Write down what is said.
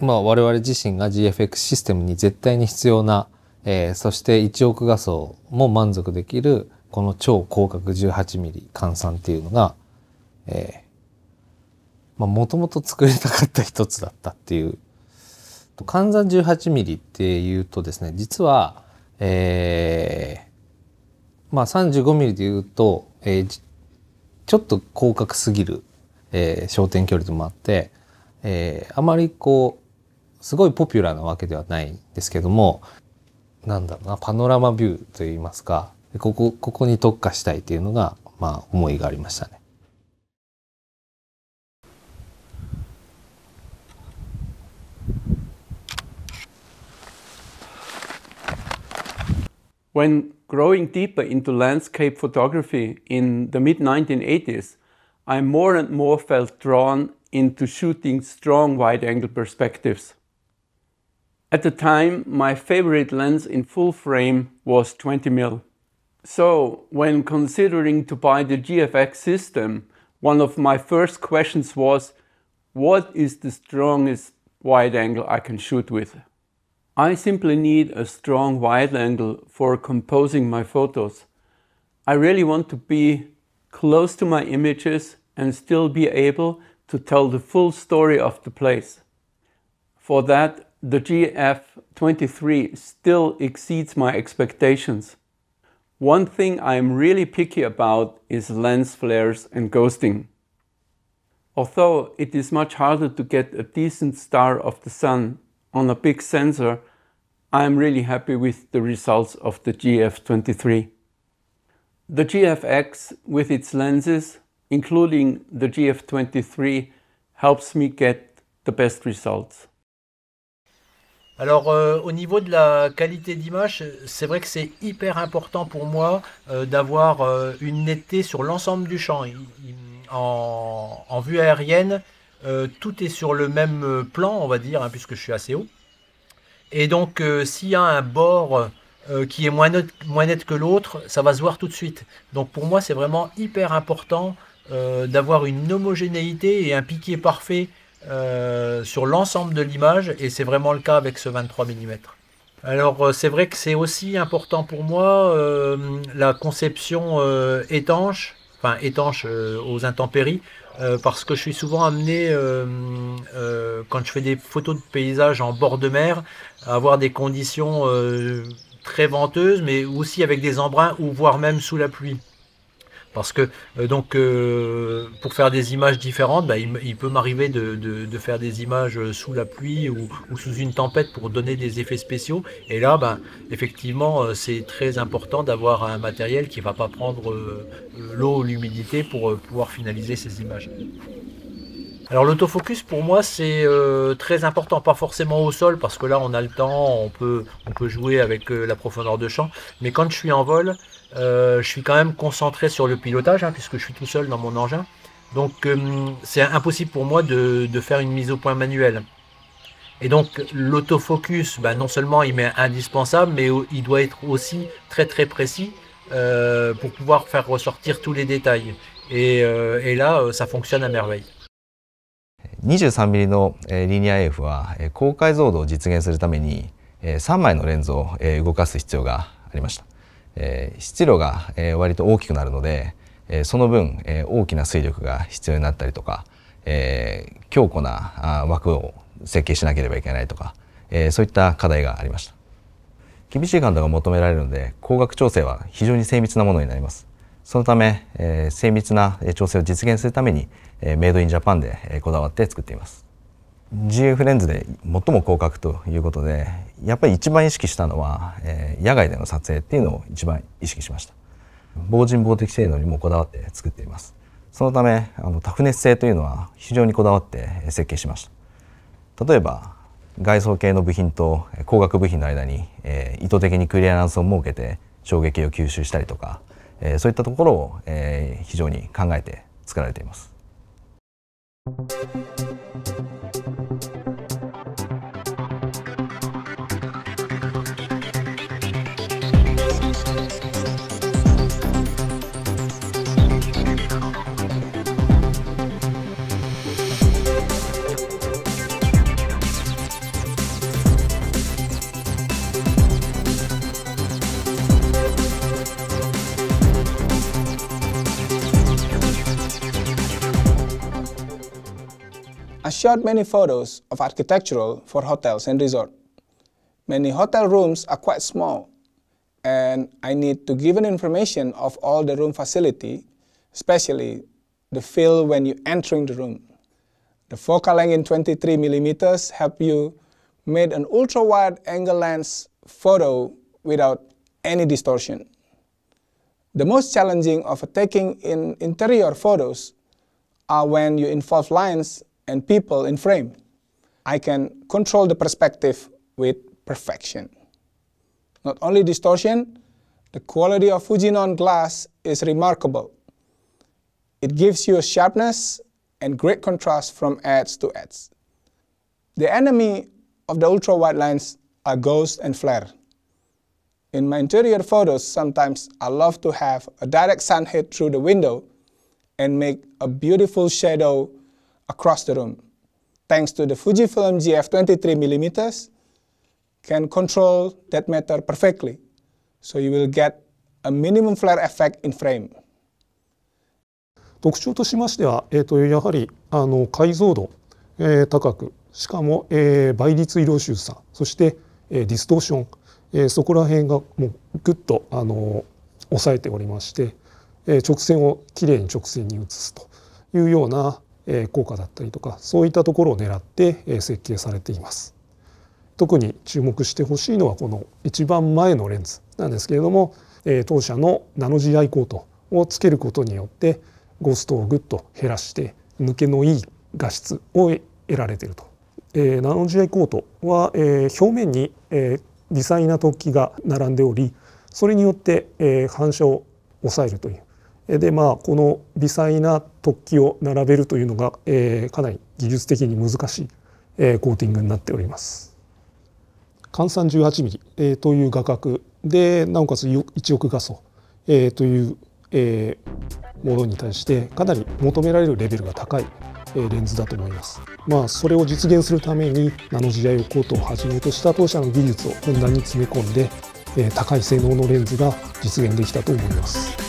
まあ、我々自身が GFX システムに絶対に必要な、えー、そして1億画素も満足できるこの超広角 18mm 換算っていうのが、えー、まあ、もともと作れたかった一つだったっていう。換算 18mm っていうとですね、実は、えー、まあ 35mm で言うと、えー、ちょっと広角すぎる、えー、焦点距離でもあって、えー、あまりこう、すごいポピュラーなわけではないんですけどもなんだろうなパノラマビューといいますかここここに特化したいというのが、まあ、思いがありましたね。When growing deeper into landscape photography in the mid 1980s, I more and more felt drawn into shooting strong wide angle perspectives. At the time, my favorite lens in full frame was 20mm. So, when considering to buy the GFX system, one of my first questions was, what is the strongest wide angle I can shoot with? I simply need a strong wide angle for composing my photos. I really want to be close to my images and still be able to tell the full story of the place. For that, the GF23 still exceeds my expectations. One thing I am really picky about is lens flares and ghosting. Although it is much harder to get a decent star of the sun on a big sensor, I am really happy with the results of the GF23. The GFX with its lenses, including the GF23, helps me get the best results. Alors euh, au niveau de la qualité d'image, c'est vrai que c'est hyper important pour moi euh, d'avoir euh, une netteté sur l'ensemble du champ. en, vue aérienne, tout est sur le même plan, on va dire, hein, puisque je suis assez haut. Et donc s'il y a un bord qui est moins net, moins net que l'autre, ça va se voir tout de suite. Donc pour moi, c'est vraiment hyper important d'avoir une homogénéité et un piqué parfait euh, sur l'ensemble de l'image, et c'est vraiment le cas avec ce 23 mm. Alors euh, c'est vrai que c'est aussi important pour moi euh, la conception étanche, enfin étanche aux intempéries, parce que je suis souvent amené, quand je fais des photos de paysage en bord de mer, à avoir des conditions très venteuses, mais aussi avec des embruns, ou voire même sous la pluie. Parce que euh, donc euh, pour faire des images différentes, bah, il, peut m'arriver de, faire des images euh, sous la pluie ou, sous une tempête pour donner des effets spéciaux. Et là, bah, effectivement, c'est très important d'avoir un matériel qui ne va pas prendre l'eau ou l'humidité pour pouvoir finaliser ces images. Alors l'autofocus pour moi c'est très important, pas forcément au sol parce que là on a le temps, on peut, on peut jouer avec la profondeur de champ, mais quand je suis en vol, euh, je suis quand même concentré sur le pilotage, hein, puisque je suis tout seul dans mon engin. Donc euh, c'est impossible pour moi de, faire une mise au point manuelle. Et donc l'autofocus, bah, non seulement il m'est indispensable, mais il doit être aussi très très précis euh, pour pouvoir faire ressortir tous les détails. Et, là, ça fonctionne à merveille. 23mm のリニア eh, F は高解像度を実現するために3枚のレンズを動かす必要がありました。Eh, eh, えー、質量が、えー、割と大きくなるので、えー、その分、えー、大きな水力が必要になったりとか、えー、強固なあ枠を設計しなければいけないとか、えー、そういった課題がありました厳しい感度が求められるので光学調整は非常に精密なものになりますそのため、えー、精密な調整を実現するために、えー、メイドインジャパンで、えー、こだわって作っています g f レンズで最も広角ということでやっぱり一番意識したのは、えー、野外での撮影っていうのを一番意識しました防塵防滴性能にもこだわって作っていますそのためあのタフネス性というのは非常にこだわって設計しました例えば外装系の部品と光学部品の間に、えー、意図的にクリアランスを設けて衝撃を吸収したりとか、えー、そういったところを、えー、非常に考えて作られています。shot many photos of architectural for hotels and resort. Many hotel rooms are quite small, and I need to give an information of all the room facility, especially the feel when you entering the room. The focal length in 23 millimeters help you made an ultra-wide angle lens photo without any distortion. The most challenging of taking in interior photos are when you involve lines and people in frame. I can control the perspective with perfection. Not only distortion, the quality of Fujinon glass is remarkable. It gives you sharpness and great contrast from edge to edge. The enemy of the ultra-wide lens are ghosts and flare. In my interior photos, sometimes I love to have a direct sun hit through the window and make a beautiful shadow across the room, thanks to the Fujifilm GF 23mm, can control that matter perfectly. So you will get a minimum flare effect in frame. 特徴としましては、えー、とやはりあの解像度、えー、高くしかも、えー、倍率移動収差そして、えー、ディストーション、えー、そこら辺がもうぐっとあの抑えておりまして、えー、直線をきれいに直線に移すというような効果だったりとかそういったところを狙って設計されています。特に注目してほしいのはこの一番前のレンズなんですけれども当社のナノ GI コートをつけることによってゴストをぐっと減らして抜けのいい画質を得られていると。ナノ GI コートは表面に微細な突起が並んでおりそれによって反射を抑えるというでまあこの微細な突起を並べるというのが、えー、かなり技術的に難しい、えー、コーティングになっております。換算1 8ミリ、えー、という画角でなおかつ1億画素、えー、という、えー、ものに対してかなり求められるレベルが高い、えー、レンズだと思います。まあそれを実現するためにナノ GIO コートをはじめとした当社の技術をふんだんに詰め込んで、え高い性能のレンズが実現できたと思います。